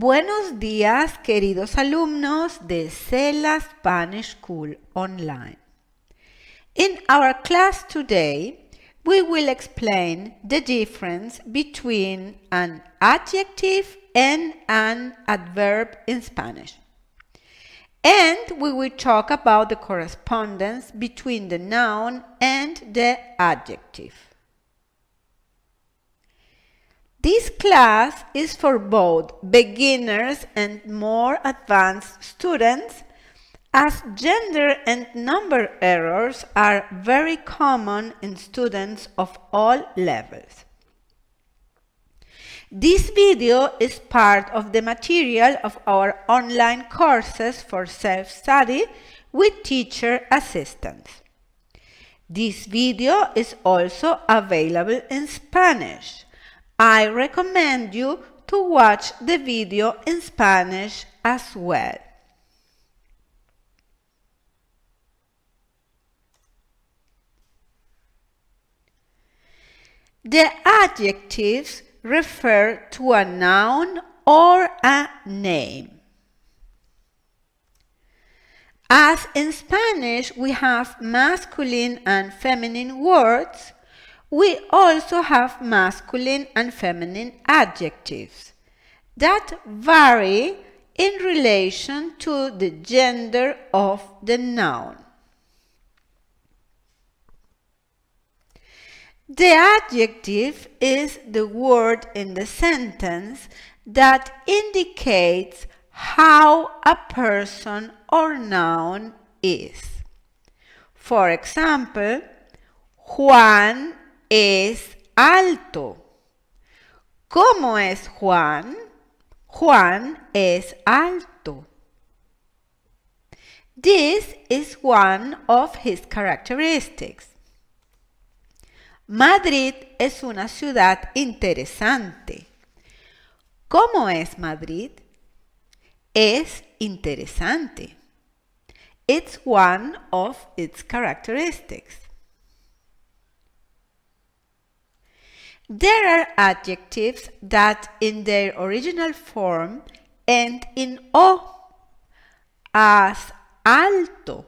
Buenos días, queridos alumnos de Cela Spanish School Online. In our class today, we will explain the difference between an adjective and an adverb in Spanish. And we will talk about the correspondence between the noun and the adjective. This class is for both beginners and more advanced students as gender and number errors are very common in students of all levels. This video is part of the material of our online courses for self-study with teacher assistance. This video is also available in Spanish. I recommend you to watch the video in Spanish as well. The adjectives refer to a noun or a name. As in Spanish, we have masculine and feminine words, we also have masculine and feminine adjectives that vary in relation to the gender of the noun. The adjective is the word in the sentence that indicates how a person or noun is. For example, Juan es alto. ¿Cómo es Juan? Juan es alto. This is one of his characteristics. Madrid es una ciudad interesante. ¿Cómo es Madrid? Es interesante. It's one of its characteristics. There are adjectives that in their original form end in O, as alto.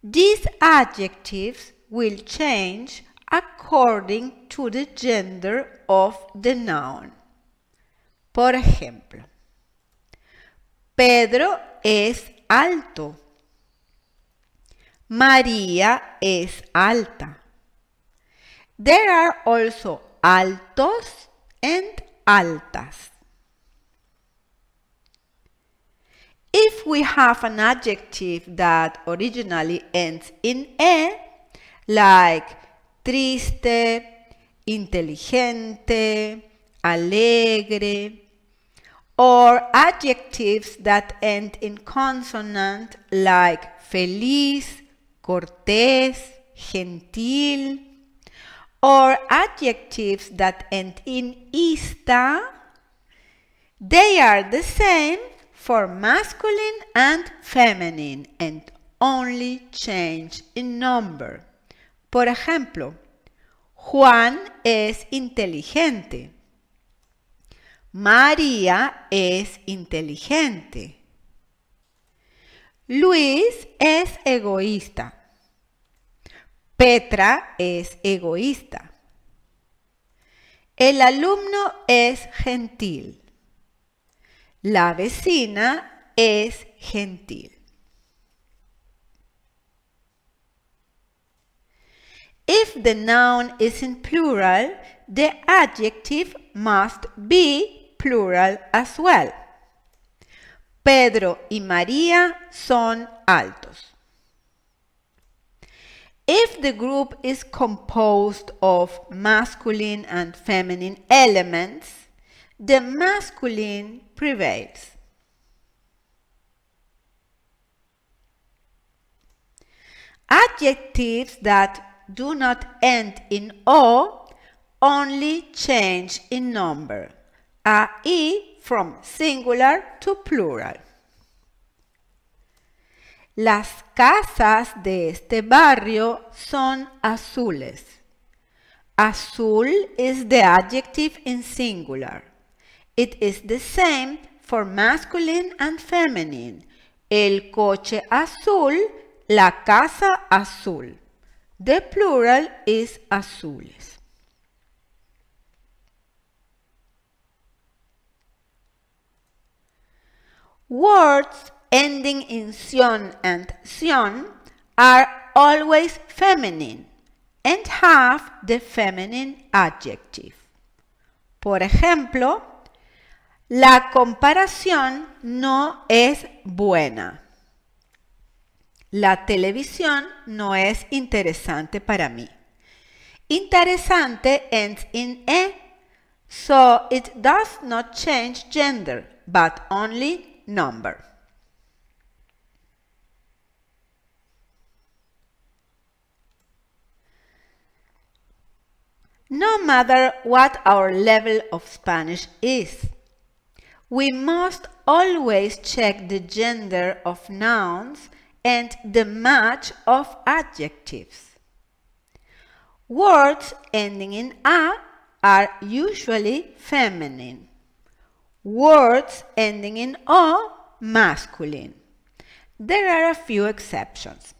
These adjectives will change according to the gender of the noun. Por ejemplo, Pedro es alto. María es alta. There are also altos and altas. If we have an adjective that originally ends in E, like triste, inteligente, alegre, or adjectives that end in consonant like feliz, cortés, gentil, or adjectives that end in ista, they are the same for masculine and feminine and only change in number. Por ejemplo, Juan es inteligente. María es inteligente. Luis es egoísta. Petra es egoísta. El alumno es gentil. La vecina es gentil. If the noun is in plural, the adjective must be plural as well. Pedro y María son altos. if the group is composed of masculine and feminine elements, the masculine prevails. Adjectives that do not end in O only change in number, i.e. from singular to plural. Las casas de este barrio son azules. Azul is the adjective in singular. It is the same for masculine and feminine. El coche azul, la casa azul. The plural is azules. Words ending in sion and sion are always feminine and have the feminine adjective. Por ejemplo, la comparación no es buena. La televisión no es interesante para mí. Interesante ends in e, so it does not change gender, but only number. no matter what our level of Spanish is. We must always check the gender of nouns and the match of adjectives. Words ending in a are usually feminine. Words ending in o masculine. There are a few exceptions.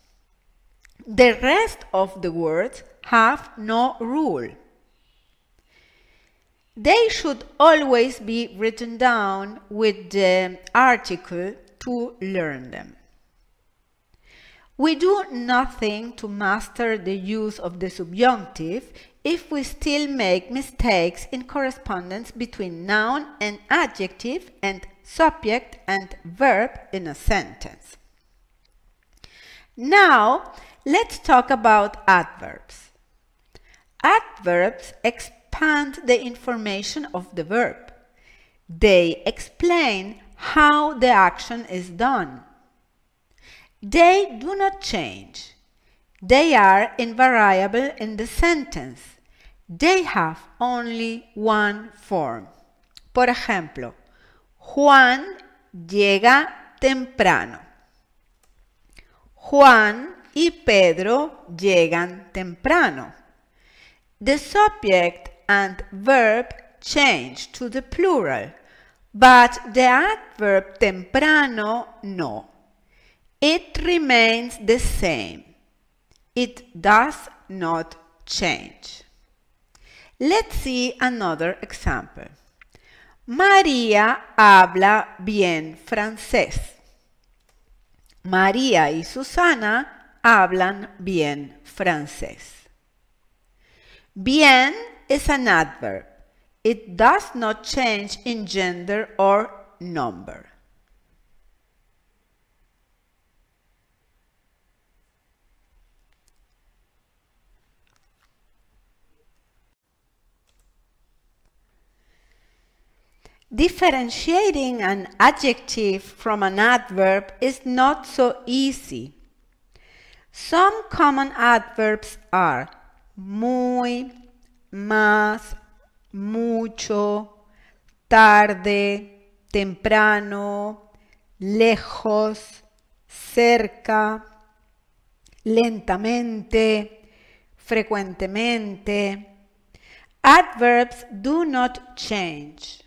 The rest of the words have no rule. They should always be written down with the article to learn them. We do nothing to master the use of the subjunctive if we still make mistakes in correspondence between noun and adjective and subject and verb in a sentence. Now, let's talk about adverbs. Adverbs express expand the information of the verb. They explain how the action is done. They do not change. They are invariable in the sentence. They have only one form. Por ejemplo, Juan llega temprano. Juan y Pedro llegan temprano. The subject and verb change to the plural, but the adverb temprano no. It remains the same. It does not change. Let's see another example. María habla bien francés. María y Susana hablan bien francés. Bien is an adverb. It does not change in gender or number. Differentiating an adjective from an adverb is not so easy. Some common adverbs are muy, más, mucho, tarde, temprano, lejos, cerca, lentamente, frecuentemente. Adverbs do not change.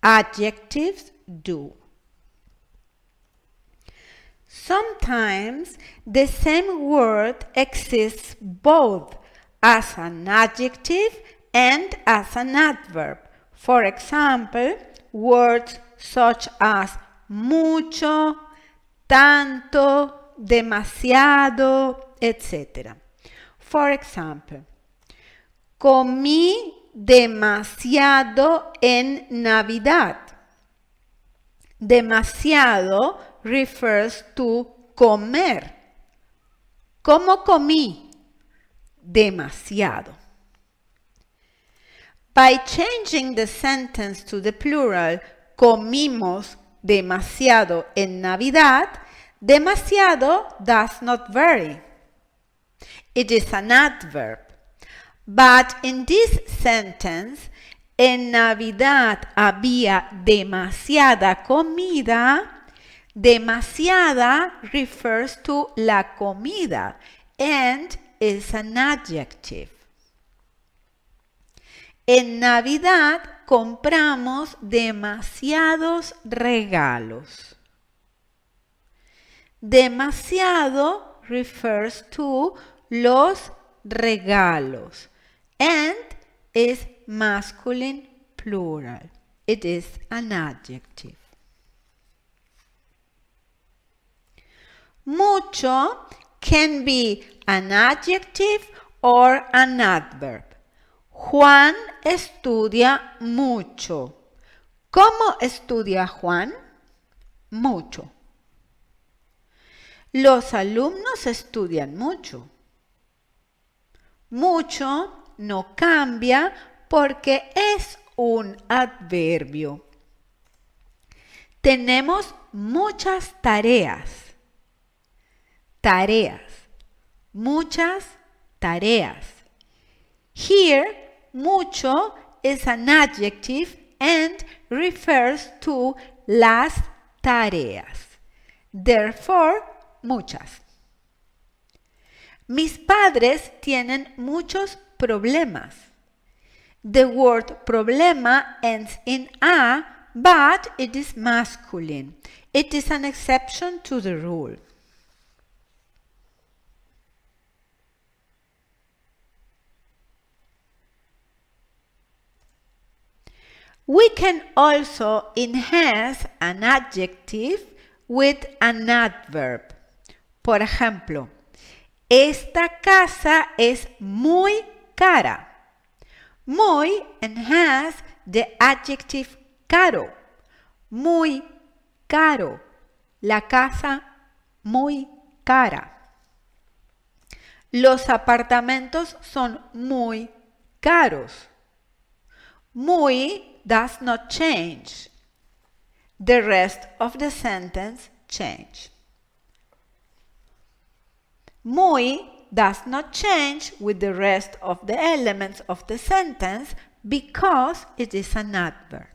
Adjectives do. Sometimes the same word exists both as an adjective and as an adverb. For example, words such as mucho, tanto, demasiado, etc. For example, comí demasiado en Navidad. Demasiado refers to comer. ¿Cómo comí? demasiado. By changing the sentence to the plural, comimos demasiado en Navidad, demasiado does not vary. It is an adverb. But in this sentence, en Navidad había demasiada comida. Demasiada refers to la comida and es an adjective. En Navidad compramos demasiados regalos. Demasiado refers to los regalos. And is masculine plural. It is an adjective. Mucho can be an adjective or an adverb. Juan estudia mucho. ¿Cómo estudia Juan? Mucho. Los alumnos estudian mucho. Mucho no cambia porque es un adverbio. Tenemos muchas tareas. tareas. Muchas tareas. Here, mucho is an adjective and refers to las tareas. Therefore, muchas. Mis padres tienen muchos problemas. The word problema ends in a, but it is masculine. It is an exception to the rule. We can also enhance an adjective with an adverb. Por ejemplo, esta casa es muy cara. Muy enhance the adjective caro. Muy caro. La casa muy cara. Los apartamentos son muy caros. Muy does not change. The rest of the sentence change. Muy does not change with the rest of the elements of the sentence because it is an adverb.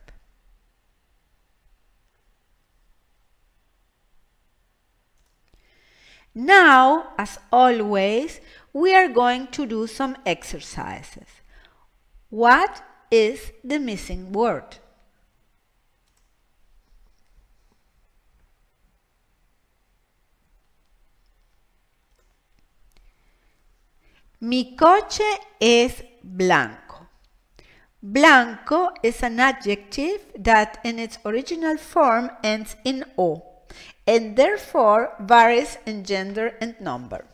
Now, as always, we are going to do some exercises. What is the missing word. Mi coche es blanco. Blanco is an adjective that in its original form ends in O and therefore varies in gender and number.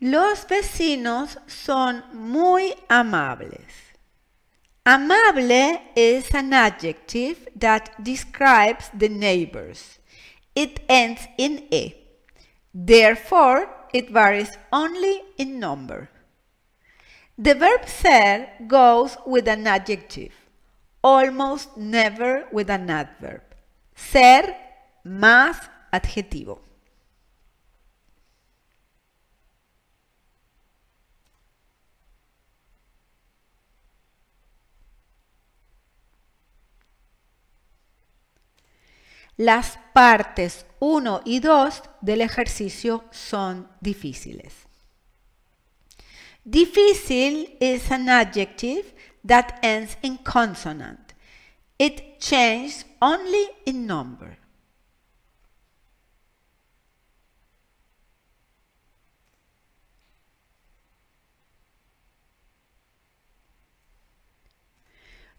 Los vecinos son muy amables. Amable is an adjective that describes the neighbors. It ends in e. Therefore, it varies only in number. The verb ser goes with an adjective, almost never with an adverb. Ser más adjetivo. Las partes 1 y 2 del ejercicio son difíciles. Difícil is an adjective that ends in consonant. It changes only in number.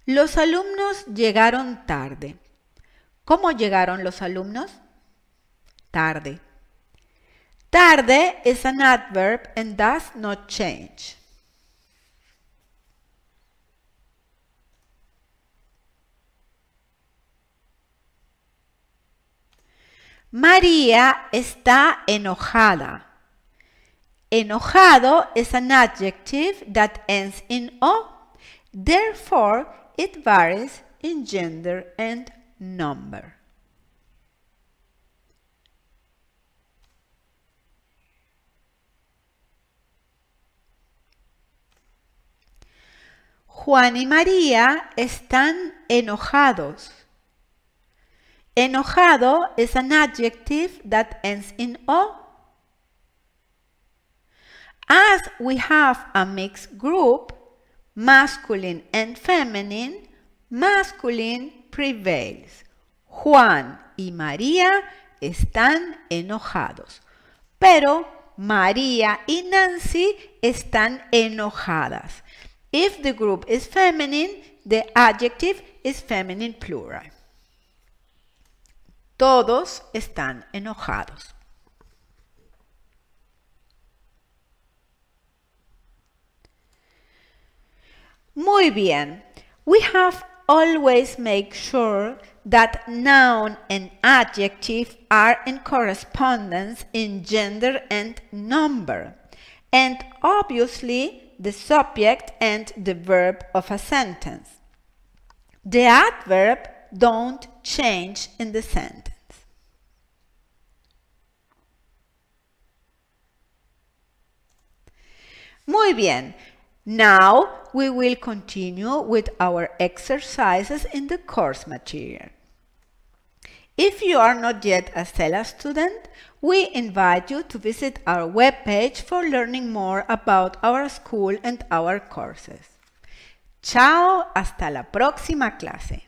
Los alumnos llegaron tarde. ¿Cómo llegaron los alumnos? Tarde. Tarde is an adverb and does not change. María está enojada. Enojado is an adjective that ends in o. Therefore, it varies in gender and number. Juan y María están enojados. Enojado is an adjective that ends in O. As we have a mixed group, masculine and feminine, Masculine prevails. Juan y María están enojados. Pero María y Nancy están enojadas. If the group is feminine, the adjective is feminine plural. Todos están enojados. Muy bien. We have always make sure that noun and adjective are in correspondence in gender and number, and obviously the subject and the verb of a sentence. The adverb don't change in the sentence. Muy bien, now we will continue with our exercises in the course material. If you are not yet a Stella student, we invite you to visit our webpage for learning more about our school and our courses. Chao, hasta la próxima clase.